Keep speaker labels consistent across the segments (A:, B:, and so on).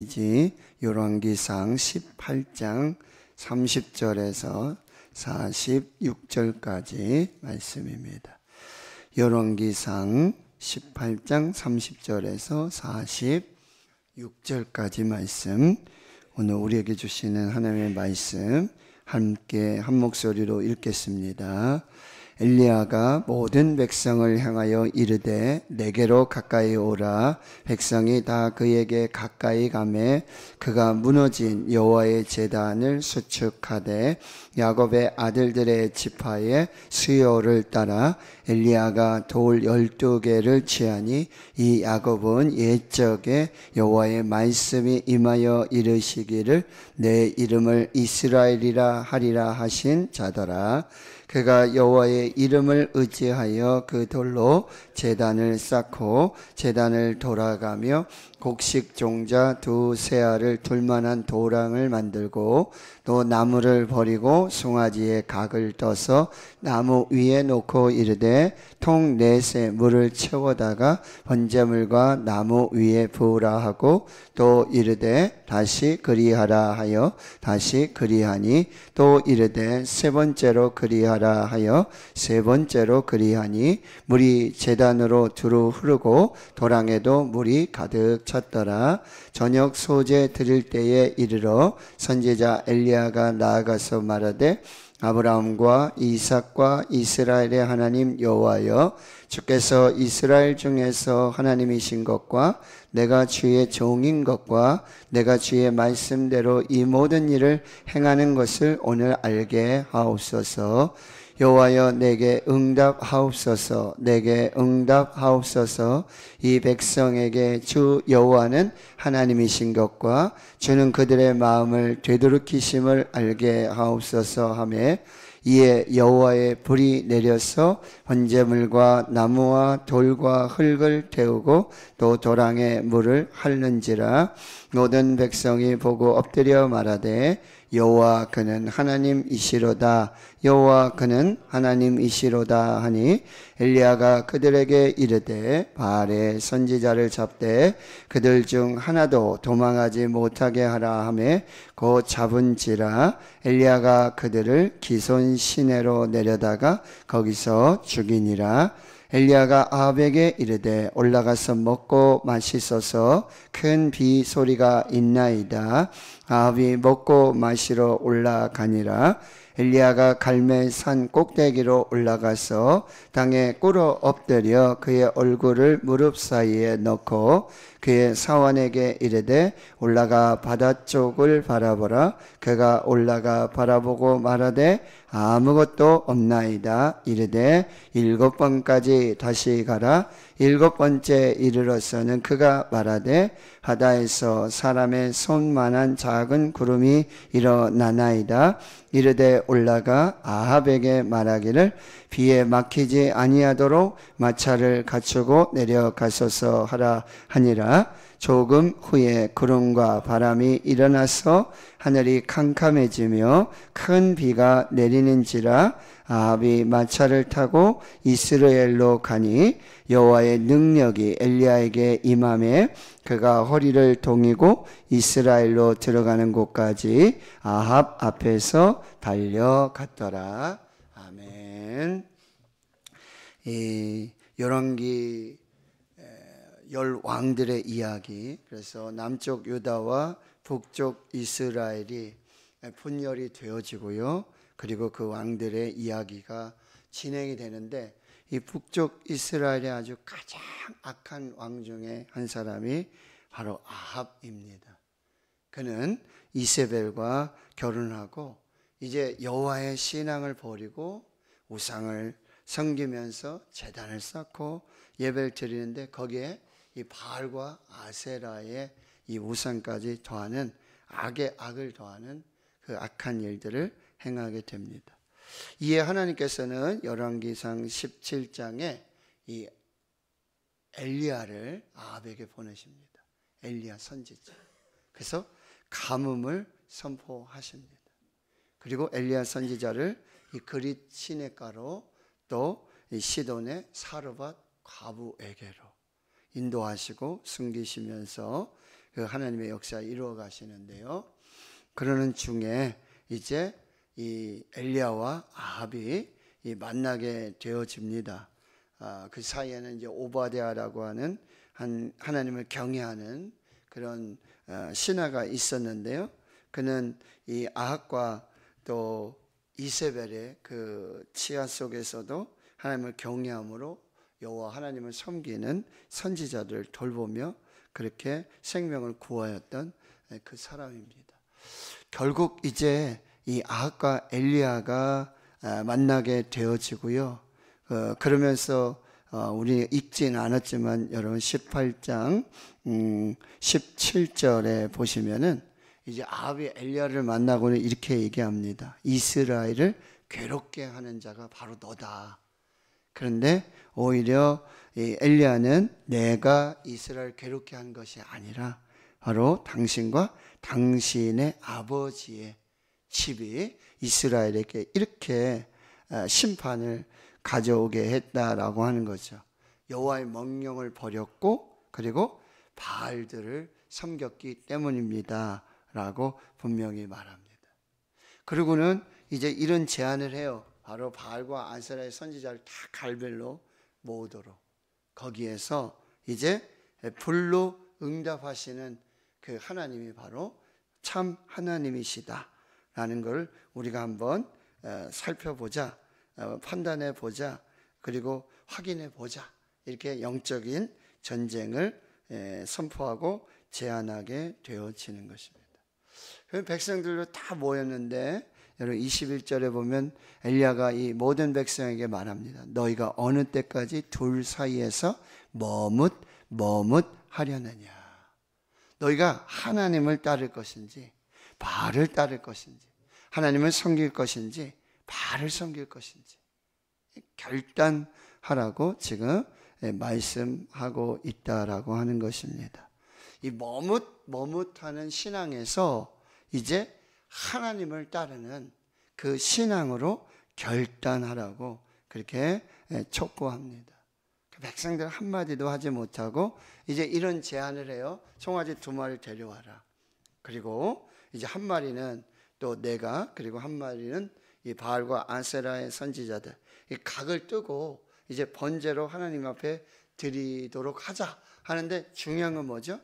A: 이제 요한기상 18장 30절에서 46절까지 말씀입니다. 요한기상 18장 30절에서 46절까지 말씀 오늘 우리에게 주시는 하나님의 말씀 함께 한 목소리로 읽겠습니다. 엘리야가 모든 백성을 향하여 이르되 내게로 가까이 오라 백성이 다 그에게 가까이 가매 그가 무너진 여호와의 제단을 수축하되 야곱의 아들들의 지파의 수요를 따라 엘리야가 돌 열두 개를 취하니 이 야곱은 옛적에 여호와의 말씀이 임하여 이르시기를 내 이름을 이스라엘이라 하리라 하신 자더라 그가 여호와의 이름을 의지하여 그 돌로 재단을 쌓고 재단을 돌아가며 곡식 종자 두 세알을 둘만한 도랑을 만들고 또 나무를 버리고 송아지의 각을 떠서 나무 위에 놓고 이르되 통 넷에 물을 채워다가 번제물과 나무 위에 부으라 하고 또 이르되 다시 그리하라 하여 다시 그리하니 또 이르되 세 번째로 그리하라 하여 세 번째로 그리하니 물이 재단으로 두루 흐르고 도랑에도 물이 가득 찾더라. 저녁 소재 드릴 때에 이르러 선제자 엘리야가 나아가서 말하되 아브라함과 이삭과 이스라엘의 하나님 여호와여 주께서 이스라엘 중에서 하나님이신 것과 내가 주의 종인 것과 내가 주의 말씀대로 이 모든 일을 행하는 것을 오늘 알게 하옵소서. 여호와여 내게 응답하옵소서 내게 응답하옵소서 이 백성에게 주 여호와는 하나님이신 것과 주는 그들의 마음을 되돌이키심을 알게 하옵소서 하매 이에 여호와의 불이 내려서 번제물과 나무와 돌과 흙을 태우고 또 도랑에 물을 핥는지라 모든 백성이 보고 엎드려 말하되 여호와 그는 하나님이시로다 여호와 그는 하나님이시로다 하니 엘리야가 그들에게 이르되 바알의 선지자를 잡되 그들 중 하나도 도망하지 못하게 하라 하매 곧 잡은지라 엘리야가 그들을 기손 시내로 내려다가 거기서 죽이니라 엘리야가 아합에게 이르되 올라가서 먹고 마시소서 큰 비 소리가 있나이다. 아합이 먹고 마시러 올라가니라. 엘리야가 갈멜산 꼭대기로 올라가서 땅에 꿇어 엎드려 그의 얼굴을 무릎 사이에 넣고 그의 사원에게 이르되 올라가 바다 쪽을 바라보라 그가 올라가 바라보고 말하되 아무것도 없나이다 이르되 일곱 번까지 다시 가라 일곱 번째 이르러서는 그가 말하되 바다에서 사람의 손만한 작은 구름이 일어나나이다. 이르되 올라가 아합에게 말하기를 비에 막히지 아니하도록 마차를 갖추고 내려가소서 하라 하니라. 조금 후에 구름과 바람이 일어나서 하늘이 캄캄해지며 큰 비가 내리는지라 아합이 마차를 타고 이스라엘로 가니 여호와의 능력이 엘리야에게 임함에 그가 허리를 동이고 이스라엘로 들어가는 곳까지 아합 앞에서 달려갔더라. 아멘. 이 열왕기 열 왕들의 이야기. 그래서 남쪽 유다와 북쪽 이스라엘이 분열이 되어지고요. 그리고 그 왕들의 이야기가 진행이 되는데 이 북쪽 이스라엘의 아주 가장 악한 왕 중에 한 사람이 바로 아합입니다. 그는 이세벨과 결혼하고 이제 여호와의 신앙을 버리고 우상을 섬기면서 재단을 쌓고 예배를 드리는데 거기에 이 바알과 아세라의 이 우상까지 더하는 악의 악을 더하는 그 악한 일들을 행하게 됩니다. 이에 하나님께서는 열왕기상 17장에 이 엘리야를 아합에게 보내십니다. 엘리야 선지자. 그래서 가뭄을 선포하십니다. 그리고 엘리야 선지자를 이 그릿 시내가로 또 이 시돈의 사르밧 과부에게로 인도하시고 숨기시면서 그 하나님의 역사 이루어 가시는데요. 그러는 중에 이제 이 엘리야와 아합이 이 만나게 되어집니다. 아, 그 사이에는 이제 오바데아라고 하는 한 하나님을 경외하는 그런 어, 신하가 있었는데요. 그는 이 아합과 또 이세벨의 그 치아 속에서도 하나님을 경외함으로 여호와 하나님을 섬기는 선지자들을 돌보며 그렇게 생명을 구하였던 그 사람입니다. 결국 이제 이 아합과 엘리야가 아, 만나게 되어지고요. 어, 그러면서 어, 우리 읽지 않았지만 여러분 18장 17절에 음, 보시면은 이제 아합이 엘리야를 만나고는 이렇게 얘기합니다. 이스라엘을 괴롭게 하는 자가 바로 너다. 그런데 오히려 엘리야는 내가 이스라엘 괴롭게 한 것이 아니라 바로 당신과 당신의 아버지의 집이 이스라엘에게 이렇게 심판을 가져오게 했다라고 하는 거죠. 여호와의 명령을 버렸고 그리고 바알들을 섬겼기 때문입니다라고 분명히 말합니다. 그리고는 이제 이런 제안을 해요. 바로 바알과 안세라의 선지자를 다 갈벨로 모으도록 거기에서 이제 불로 응답하시는 그 하나님이 바로 참 하나님이시다. 라는 걸 우리가 한번 어, 살펴보자, 어, 판단해 보자, 그리고 확인해 보자. 이렇게 영적인 전쟁을 예, 선포하고 제안하게 되어지는 것입니다. 백성들도 다 모였는데 여러분 21절에 보면 엘리야가 이 모든 백성에게 말합니다. 너희가 어느 때까지 둘 사이에서 머뭇 머뭇 하려느냐. 너희가 하나님을 따를 것인지 발을 따를 것인지, 하나님을 섬길 것인지, 발을 섬길 것인지 결단하라고 지금 예, 말씀하고 있다라고 하는 것입니다. 이 머뭇 머뭇하는 신앙에서 이제 하나님을 따르는 그 신앙으로 결단하라고 그렇게 예, 촉구합니다. 그 백성들 한마디도 하지 못하고 이제 이런 제안을 해요. 송아지 두 마리 데려와라. 그리고 이제 한 마리는 또 내가 그리고 한 마리는 이 바알과 안세라의 선지자들 이 각을 뜨고 이제 번제로 하나님 앞에 드리도록 하자 하는데 중요한 건 뭐죠?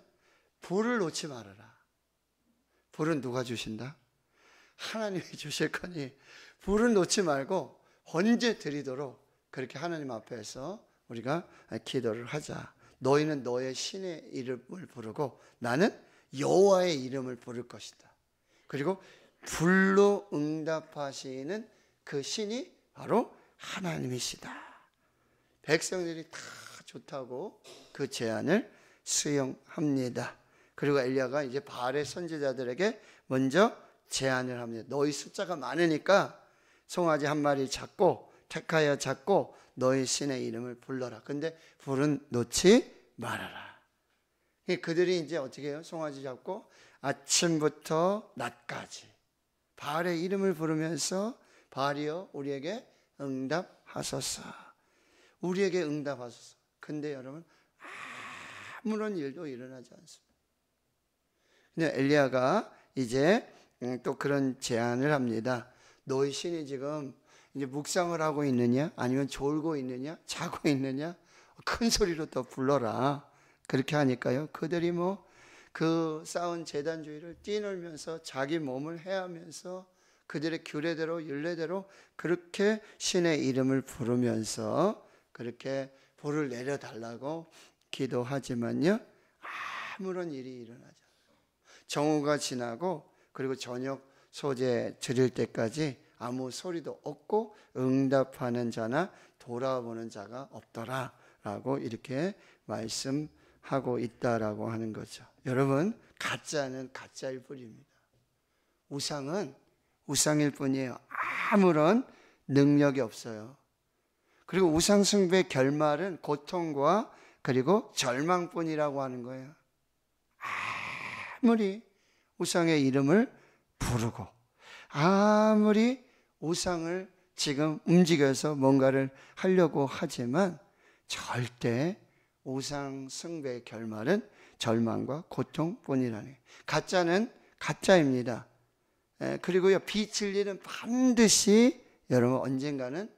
A: 불을 놓지 말아라. 불은 누가 주신다? 하나님이 주실 거니 불은 놓지 말고 언제 드리도록 그렇게 하나님 앞에서 우리가 기도를 하자. 너희는 너의 신의 이름을 부르고 나는 여호와의 이름을 부를 것이다. 그리고 불로 응답하시는 그 신이 바로 하나님이시다. 백성들이 다 좋다고 그 제안을 수용합니다. 그리고 엘리야가 이제 바알의 선지자들에게 먼저 제안을 합니다. 너희 숫자가 많으니까 송아지 한 마리 잡고 택하여 잡고 너희 신의 이름을 불러라. 근데 불은 놓지 말아라. 그들이 이제 어떻게 해요? 송아지 잡고 아침부터 낮까지 바알의 이름을 부르면서 바알이여 우리에게 응답하소서. 우리에게 응답하소서. 근데 여러분 아무런 일도 일어나지 않습니다. 근데 엘리야가 이제 음, 또 그런 제안을 합니다. 너희 신이 지금 이제 묵상을 하고 있느냐? 아니면 졸고 있느냐? 자고 있느냐? 큰 소리로 더 불러라. 그렇게 하니까요. 그들이 뭐 그 싸운 재단주의를 뛰놀면서 자기 몸을 해하면서 그들의 규례대로 윤례대로 그렇게 신의 이름을 부르면서 그렇게 볼을 내려달라고 기도하지만요. 아무런 일이 일어나지 않아요. 정오가 지나고 그리고 저녁 소재 드릴 때까지 아무 소리도 없고 응답하는 자나 돌아보는 자가 없더라라고 이렇게 말씀 하고 있다라고 하는 거죠. 여러분, 가짜는 가짜일 뿐입니다. 우상은 우상일 뿐이에요. 아무런 능력이 없어요. 그리고 우상숭배 결말은 고통과 그리고 절망뿐이라고 하는 거예요. 아무리 우상의 이름을 부르고 아무리 우상을 지금 움직여서 뭔가를 하려고 하지만 절대 우상 승배의 결말은 절망과 고통뿐이라네. 가짜는 가짜입니다. 예, 그리고요 비 진리는 반드시 여러분 언젠가는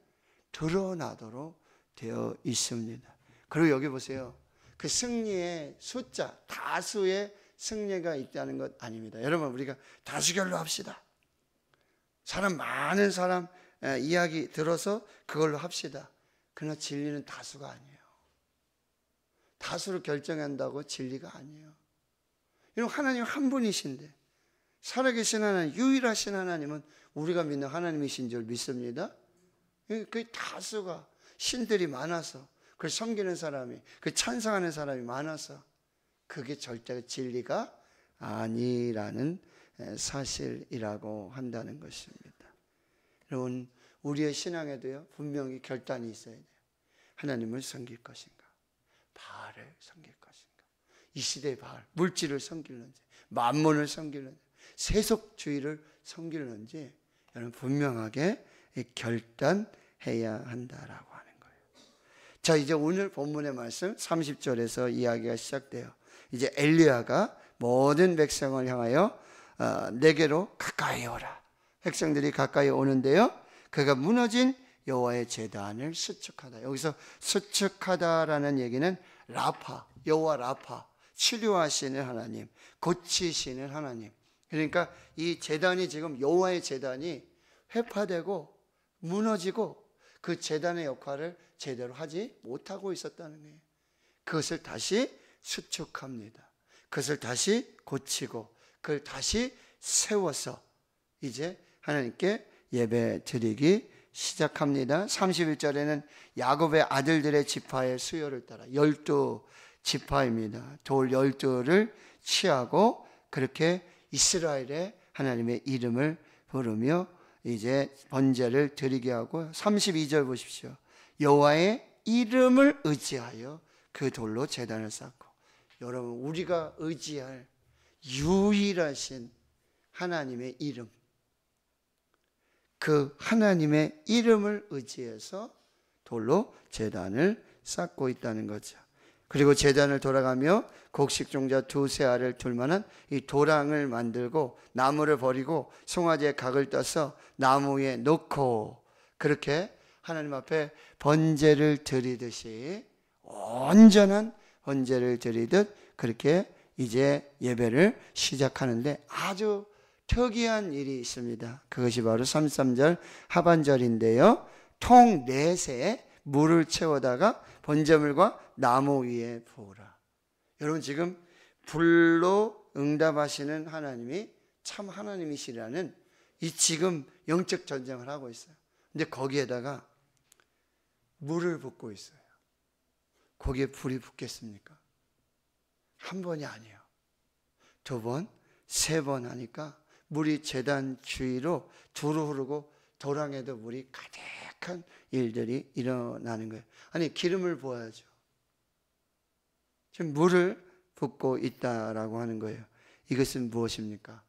A: 드러나도록 되어 있습니다. 그리고 여기 보세요. 그 승리의 숫자 다수의 승리가 있다는 것 아닙니다. 여러분 우리가 다수결로 합시다. 사람 많은 사람 예, 이야기 들어서 그걸로 합시다. 그러나 진리는 다수가 아니에요. 다수로 결정한다고 진리가 아니에요. 여러 하나님 한 분이신데 살아계신 하나님, 유일하신 하나님은 우리가 믿는 하나님이신 줄 믿습니다. 그 다수가 신들이 많아서 그 섬기는 사람이 그 찬성하는 사람이 많아서 그게 절대 진리가 아니라는 사실이라고 한다는 것입니다. 여러분 우리의 신앙에도요 분명히 결단이 있어야 돼요. 하나님을 섬길 것인가. 바알을 섬길 것인가? 이 시대의 바알, 물질을 섬길는지, 만문을 섬길는지, 세속주의를 섬길는지 여러분 분명하게 결단해야 한다라고 하는 거예요. 자, 이제 오늘 본문의 말씀 30절에서 이야기가 시작돼요. 이제 엘리야가 모든 백성을 향하여 어, 내게로 가까이 오라. 백성들이 가까이 오는데요. 그가 무너진 여호와의 재단을 수축하다. 여기서 수축하다라는 얘기는 라파, 여호와 라파, 치료하시는 하나님, 고치시는 하나님. 그러니까 이 제단이 지금 여호와의 제단이 회파되고 무너지고 그 제단의 역할을 제대로 하지 못하고 있었다는 거예요. 그것을 다시 수축합니다. 그것을 다시 고치고 그걸 다시 세워서 이제 하나님께 예배 드리기 시작합니다. 31절에는 야곱의 아들들의 지파의 수요를 따라 열두 지파입니다. 돌 열두를 취하고 그렇게 이스라엘의 하나님의 이름을 부르며 이제 번제를 드리게 하고 32절 보십시오. 여호와의 이름을 의지하여 그 돌로 제단을 쌓고 여러분 우리가 의지할 유일하신 하나님의 이름 그 하나님의 이름을 의지해서 돌로 재단을 쌓고 있다는 거죠. 그리고 재단을 돌아가며 곡식종자 두세 알을 둘 만한 이 도랑을 만들고 나무를 버리고 송아지의 각을 떠서 나무 위에 놓고 그렇게 하나님 앞에 번제를 드리듯이 온전한 번제를 드리듯 그렇게 이제 예배를 시작하는데 아주 특이한 일이 있습니다. 그것이 바로 33절 하반절인데요. 통 넷에 물을 채워다가 번제물과 나무 위에 부으라. 여러분 지금 불로 응답하시는 하나님이 참 하나님이시라는 이 지금 영적 전쟁을 하고 있어요. 근데 거기에다가 물을 붓고 있어요. 거기에 불이 붙겠습니까? 한 번이 아니에요. 두 번, 세 번 하니까 물이 재단 주위로 두루 흐르고 도랑에도 물이 가득한 일들이 일어나는 거예요. 아니 기름을 부어야죠. 지금 물을 붓고 있다라고 하는 거예요. 이것은 무엇입니까?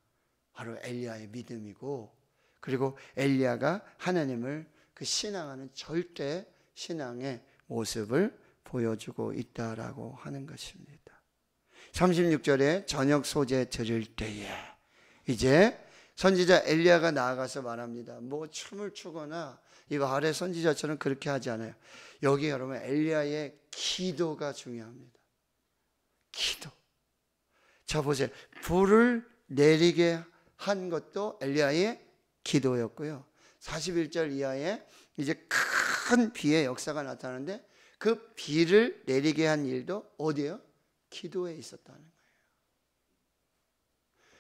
A: 바로 엘리야의 믿음이고 그리고 엘리야가 하나님을 그 신앙하는 절대 신앙의 모습을 보여주고 있다라고 하는 것입니다. 36절에 저녁 소재 드릴 때에 이제 선지자 엘리야가 나아가서 말합니다. 뭐 춤을 추거나 이 아래 선지자처럼 그렇게 하지 않아요. 여기 여러분 엘리야의 기도가 중요합니다. 기도. 자 보세요. 불을 내리게 한 것도 엘리야의 기도였고요. 41절 이하에 이제 큰 비의 역사가 나타나는데 그 비를 내리게 한 일도 어디에요? 기도에 있었다는 거예요.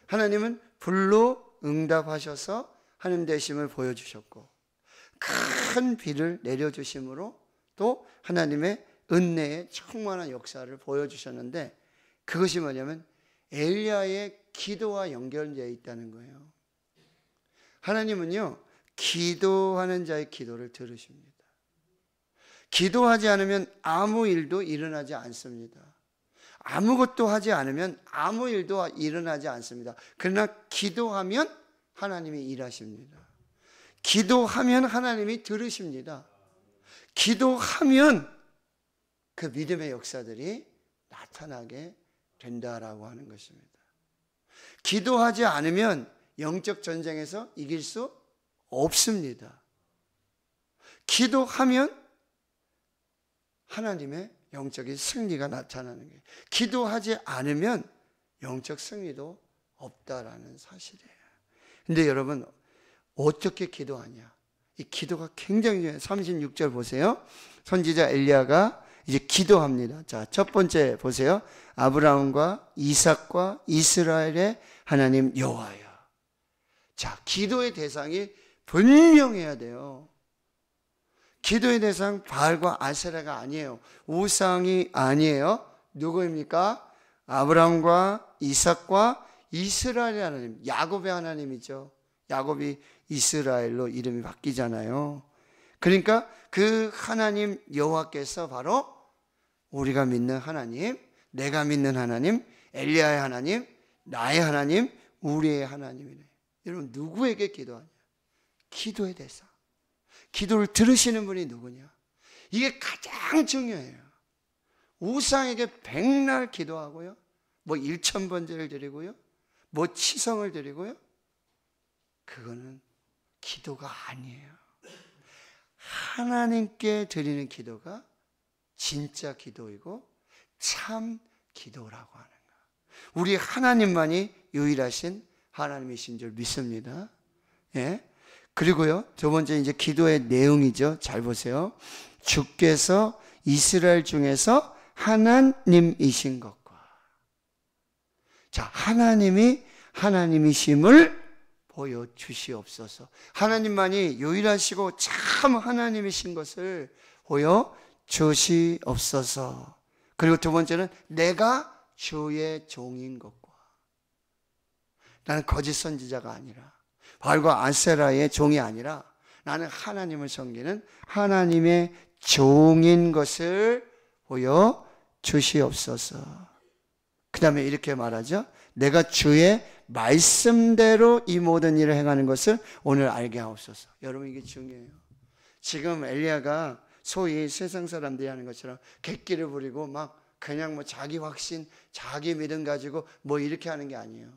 A: 하나님은 불로 응답하셔서 하는 대심을 보여주셨고 큰 비를 내려주심으로 또 하나님의 은내의 충만한 역사를 보여주셨는데 그것이 뭐냐면 엘리야의 기도와 연결되어 있다는 거예요. 하나님은요 기도하는 자의 기도를 들으십니다. 기도하지 않으면 아무 일도 일어나지 않습니다. 아무것도 하지 않으면 아무 일도 일어나지 않습니다. 그러나 기도하면 하나님이 일하십니다. 기도하면 하나님이 들으십니다. 기도하면 그 믿음의 역사들이 나타나게 된다라고 하는 것입니다. 기도하지 않으면 영적 전쟁에서 이길 수 없습니다. 기도하면 하나님의 영적인 승리가 나타나는 게 기도하지 않으면 영적 승리도 없다라는 사실이에요. 근데 여러분 어떻게 기도하냐? 이 기도가 굉장히 중요해요. 36절 보세요. 선지자 엘리야가 이제 기도합니다. 자, 첫 번째 보세요. 아브라함과 이삭과 이스라엘의 하나님 여호와여. 자, 기도의 대상이 분명해야 돼요. 기도의 대상 바알과 아세라가 아니에요. 우상이 아니에요. 누구입니까? 아브라함과 이삭과 이스라엘의 하나님, 야곱의 하나님이죠. 야곱이 이스라엘로 이름이 바뀌잖아요. 그러니까 그 하나님 여호와께서 바로 우리가 믿는 하나님, 내가 믿는 하나님, 엘리야의 하나님, 나의 하나님, 우리의 하나님이네. 여러분 누구에게 기도하냐? 기도의 대상. 기도를 들으시는 분이 누구냐? 이게 가장 중요해요. 우상에게 백날 기도하고요. 뭐 일천 번제를 드리고요. 뭐 치성을 드리고요. 그거는 기도가 아니에요. 하나님께 드리는 기도가 진짜 기도이고 참 기도라고 하는 거. 우리 하나님만이 유일하신 하나님이신 줄 믿습니다. 예? 그리고요, 두 번째 이제 기도의 내용이죠. 잘 보세요. 주께서 이스라엘 중에서 하나님이신 것과. 자, 하나님이 하나님이심을 보여주시옵소서. 하나님만이 유일하시고 참 하나님이신 것을 보여주시옵소서. 그리고 두 번째는 내가 주의 종인 것과. 나는 거짓 선지자가 아니라 바울과 안세라의 종이 아니라 나는 하나님을 섬기는 하나님의 종인 것을 보여 주시옵소서. 그 다음에 이렇게 말하죠. 내가 주의 말씀대로 이 모든 일을 행하는 것을 오늘 알게 하옵소서. 여러분 이게 중요해요. 지금 엘리야가 소위 세상 사람들이 하는 것처럼 객기를 부리고 막 그냥 뭐 자기 확신, 자기 믿음 가지고 뭐 이렇게 하는 게 아니에요.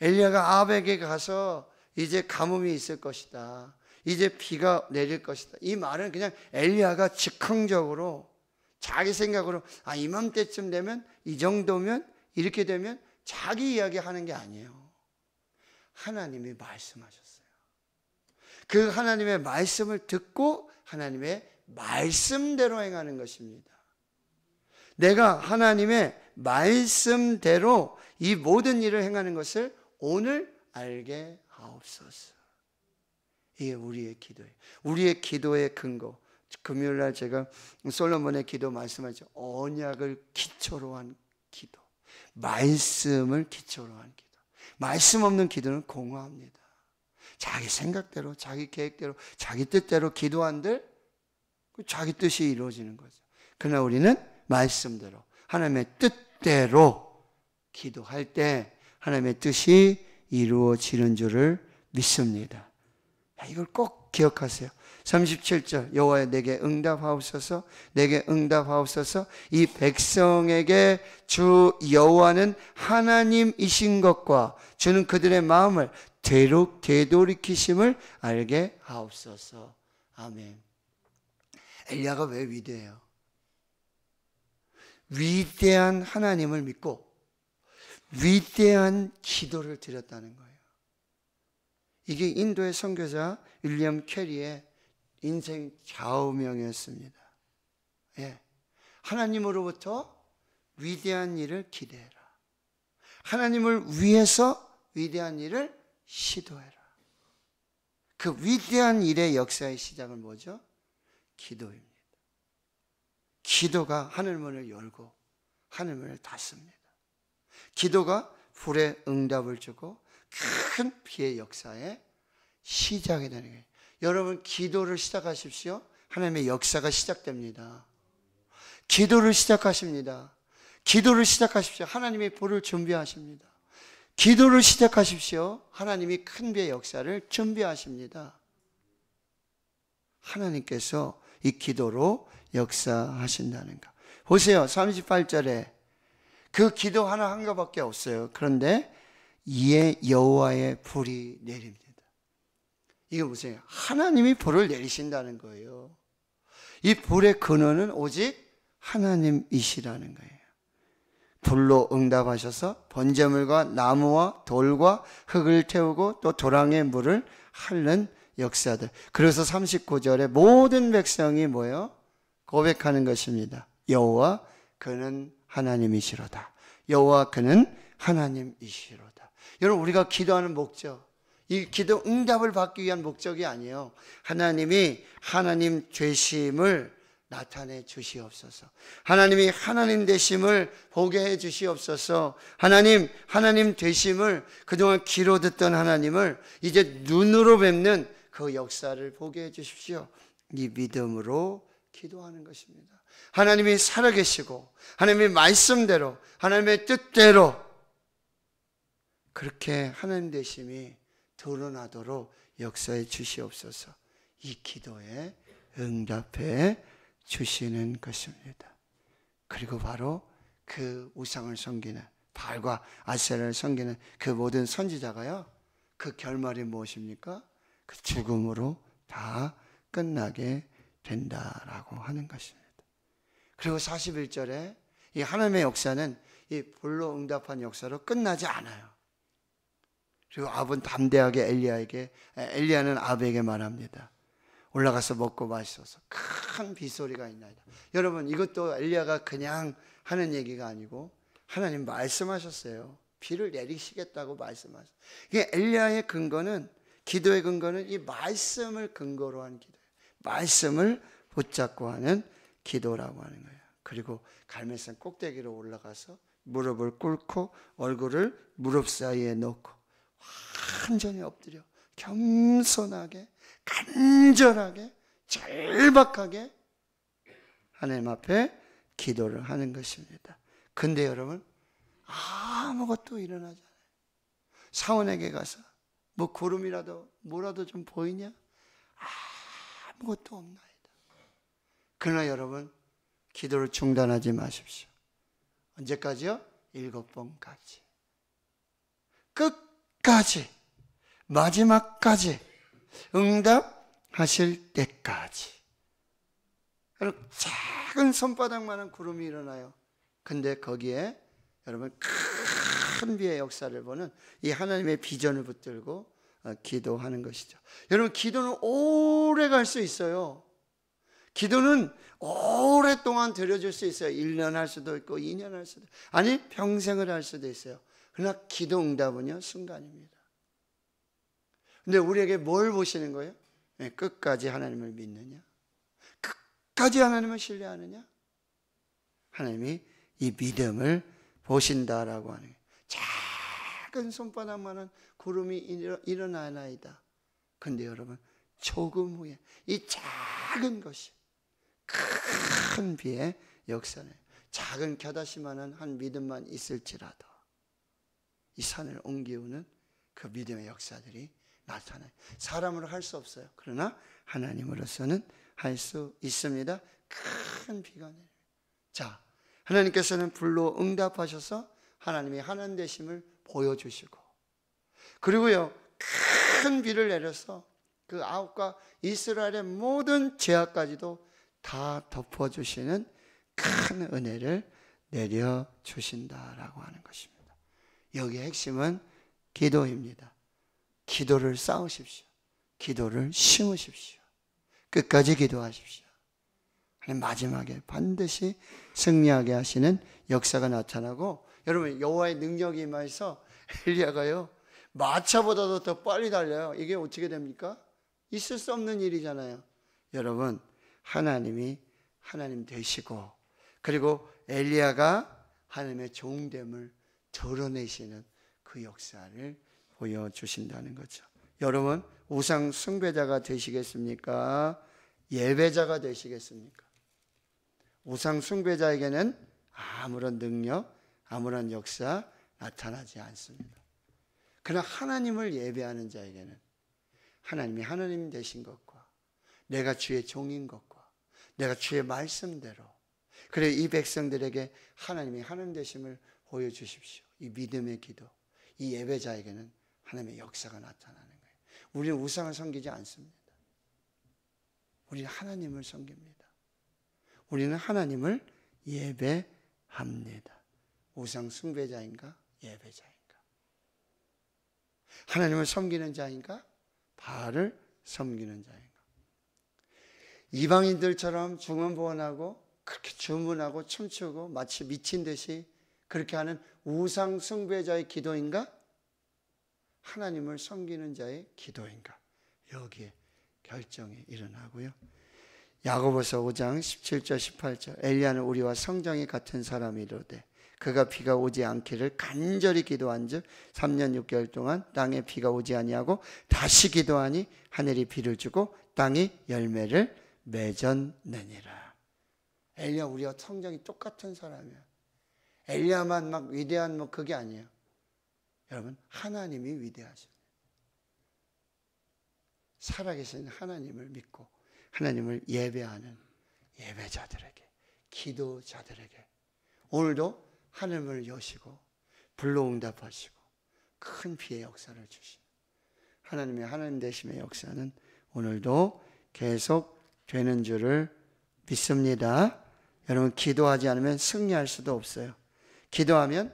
A: 엘리야가 아벡에 게 가서 이제 가뭄이 있을 것이다. 이제 비가 내릴 것이다. 이 말은 그냥 엘리야가 즉흥적으로 자기 생각으로 아 이맘때쯤 되면 이 정도면 이렇게 되면 자기 이야기하는 게 아니에요. 하나님이 말씀하셨어요. 그 하나님의 말씀을 듣고 하나님의 말씀대로 행하는 것입니다. 내가 하나님의 말씀대로 이 모든 일을 행하는 것을 오늘 알게 하옵소서. 이게 우리의 기도예요. 우리의 기도의 근거. 금요일 날 제가 솔로몬의 기도 말씀하죠. 언약을 기초로 한 기도. 말씀을 기초로 한 기도. 말씀 없는 기도는 공허합니다. 자기 생각대로, 자기 계획대로, 자기 뜻대로 기도한들 그 자기 뜻이 이루어지는 거죠. 그러나 우리는 말씀대로, 하나님의 뜻대로 기도할 때 하나님의 뜻이 이루어지는 줄을 믿습니다. 이걸 꼭 기억하세요. 37절 여호와여 내게 응답하옵소서 내게 응답하옵소서 이 백성에게 주 여호와는 하나님이신 것과 주는 그들의 마음을 되로 되돌이키심을 알게 하옵소서. 아멘. 엘리야가 왜 위대해요? 위대한 하나님을 믿고 위대한 기도를 드렸다는 거예요. 이게 인도의 선교사 윌리엄 캐리의 인생 좌우명이었습니다. 예. 하나님으로부터 위대한 일을 기대해라. 하나님을 위해서 위대한 일을 시도해라. 그 위대한 일의 역사의 시작은 뭐죠? 기도입니다. 기도가 하늘문을 열고 하늘문을 닫습니다. 기도가 불의 응답을 주고 큰피해 역사에 시작이 되는 거예요. 여러분 기도를 시작하십시오. 하나님의 역사가 시작됩니다. 기도를 시작하십니다. 기도를 시작하십시오. 하나님의 불을 준비하십니다. 기도를 시작하십시오. 하나님이 큰 비의 역사를 준비하십니다. 하나님께서 이 기도로 역사하신다는 가 보세요. 38절에 그 기도 하나 한 것밖에 없어요. 그런데 이에 여호와의 불이 내립니다. 이게 무슨 하나님이 불을 내리신다는 거예요. 이 불의 근원은 오직 하나님이시라는 거예요. 불로 응답하셔서 번제물과 나무와 돌과 흙을 태우고 또 도랑의 물을 핥는 역사들. 그래서 39절에 모든 백성이 뭐요? 고백하는 것입니다. 여호와 그는 하나님이시로다. 여호와 께는 하나님이시로다. 여러분 우리가 기도하는 목적 이 기도 응답을 받기 위한 목적이 아니에요. 하나님이 하나님 되심을 나타내 주시옵소서. 하나님이 하나님 되심을 보게 해 주시옵소서. 하나님, 하나님 되심을 그동안 귀로 듣던 하나님을 이제 눈으로 뵙는 그 역사를 보게 해 주십시오. 이 믿음으로 기도하는 것입니다. 하나님이 살아계시고 하나님의 말씀대로 하나님의 뜻대로 그렇게 하나님 되심이 드러나도록 역사에 주시옵소서 이 기도에 응답해 주시는 것입니다. 그리고 바로 그 우상을 섬기는 발과 아세라를 섬기는 그 모든 선지자가요 그 결말이 무엇입니까? 그 죽음으로 다 끝나게 된다라고 하는 것입니다. 그리고 41절에 이 하나님의 역사는 이 볼로 응답한 역사로 끝나지 않아요. 그리고 압은 담대하게 엘리야에게 엘리야는 압에게 말합니다. 올라가서 먹고 마시소서. 큰 빗소리가 있나이다. 여러분 이것도 엘리야가 그냥 하는 얘기가 아니고 하나님 말씀하셨어요. 비를 내리시겠다고 말씀하셨 이게 엘리야의 근거는 기도의 근거는 이 말씀을 근거로 한 기도예요. 말씀을 붙잡고 하는 기도라고 하는 거예요. 그리고 갈매산 꼭대기로 올라가서 무릎을 꿇고 얼굴을 무릎 사이에 넣고 완전히 엎드려 겸손하게 간절하게 절박하게 하나님 앞에 기도를 하는 것입니다. 근데 여러분 아무것도 일어나지 않아요. 사원에게 가서 뭐 구름이라도 뭐라도 좀 보이냐? 아무것도 없나? 그러나 여러분 기도를 중단하지 마십시오. 언제까지요? 일곱 번까지. 끝까지. 마지막까지. 응답하실 때까지. 여러분, 작은 손바닥만한 구름이 일어나요. 근데 거기에 여러분 큰 비의 역사를 보는 이 하나님의 비전을 붙들고 어, 기도하는 것이죠. 여러분, 기도는 오래 갈 수 있어요. 기도는 오랫동안 들려줄수 있어요. 1년 할 수도 있고 2년 할 수도 있고, 아니 평생을 할 수도 있어요. 그러나 기도 응답은요 순간입니다. 근데 우리에게 뭘 보시는 거예요? 네, 끝까지 하나님을 믿느냐? 끝까지 하나님을 신뢰하느냐? 하나님이 이 믿음을 보신다라고 하는 거예요. 작은 손바닥만한 구름이 일어나나이다. 근데 여러분 조금 후에 이 작은 것이 큰 비의 역사는 작은 겨다시만한 한 믿음만 있을지라도 이 산을 옮기우는 그 믿음의 역사들이 나타나요. 사람으로 할 수 없어요. 그러나 하나님으로서는 할 수 있습니다. 큰 비가 내려. 자, 하나님께서는 불로 응답하셔서 하나님이 하나님 되심을 보여주시고 그리고요 큰 비를 내려서 그 아홉과 이스라엘의 모든 죄악까지도 다 덮어주시는 큰 은혜를 내려 주신다라고 하는 것입니다. 여기 핵심은 기도입니다. 기도를 쌓으십시오. 기도를 심으십시오. 끝까지 기도하십시오. 마지막에 반드시 승리하게 하시는 역사가 나타나고 여러분 여호와의 능력이 임해서 엘리야가요 마차보다도 더 빨리 달려요. 이게 어떻게 됩니까? 있을 수 없는 일이잖아요. 여러분 하나님이 하나님 되시고 그리고 엘리야가 하나님의 종됨을 드러내시는 그 역사를 보여 주신다는 거죠. 여러분 우상 숭배자가 되시겠습니까? 예배자가 되시겠습니까? 우상 숭배자에게는 아무런 능력, 아무런 역사 나타나지 않습니다. 그러나 하나님을 예배하는 자에게는 하나님이 하나님 되신 것과 내가 주의 종인 것 내가 주의 말씀대로 그래 이 백성들에게 하나님이 하나님 되심을 보여 주십시오. 이 믿음의 기도. 이 예배자에게는 하나님의 역사가 나타나는 거예요. 우리는 우상을 섬기지 않습니다. 우리는 하나님을 섬깁니다. 우리는 하나님을 예배합니다. 우상 숭배자인가 예배자인가? 하나님을 섬기는 자인가 바알을 섬기는 자인가? 이방인들처럼 중언보언하고 그렇게 주문하고 춤추고 마치 미친 듯이 그렇게 하는 우상 숭배자의 기도인가? 하나님을 섬기는 자의 기도인가? 여기에 결정이 일어나고요. 야고보서 5장 17절 18절 엘리야는 우리와 성장이 같은 사람이로되 그가 비가 오지 않기를 간절히 기도한즉 3년 6개월 동안 땅에 비가 오지 아니하고 다시 기도하니 하늘이 비를 주고 땅이 열매를 맺전내니라 엘리야 우리가 성장이 똑같은 사람이야. 엘리야만 막 위대한 뭐 그게 아니에요. 여러분 하나님이 위대하십니다. 살아계신 하나님을 믿고 하나님을 예배하는 예배자들에게 기도자들에게 오늘도 하늘을 여시고 불로 응답하시고 큰 피의 역사를 주시 하나님의 하나님 되심의 역사는 오늘도 계속 되는 줄을 믿습니다. 여러분, 기도하지 않으면 승리할 수도 없어요. 기도하면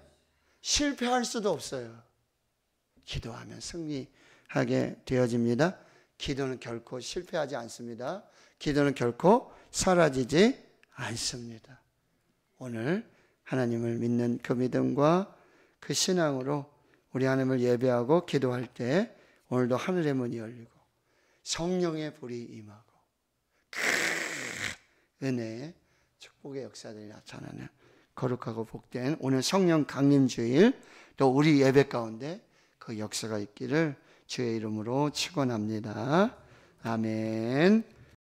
A: 실패할 수도 없어요. 기도하면 승리하게 되어집니다. 기도는 결코 실패하지 않습니다. 기도는 결코 사라지지 않습니다. 오늘 하나님을 믿는 그 믿음과 그 신앙으로 우리 하나님을 예배하고 기도할 때 오늘도 하늘의 문이 열리고 성령의 불이 임하고 은혜의 축복의 역사들이 나타나는 거룩하고 복된 오늘 성령 강림 주일 또 우리 예배 가운데 그 역사가 있기를 주의 이름으로 축원합니다. 아멘.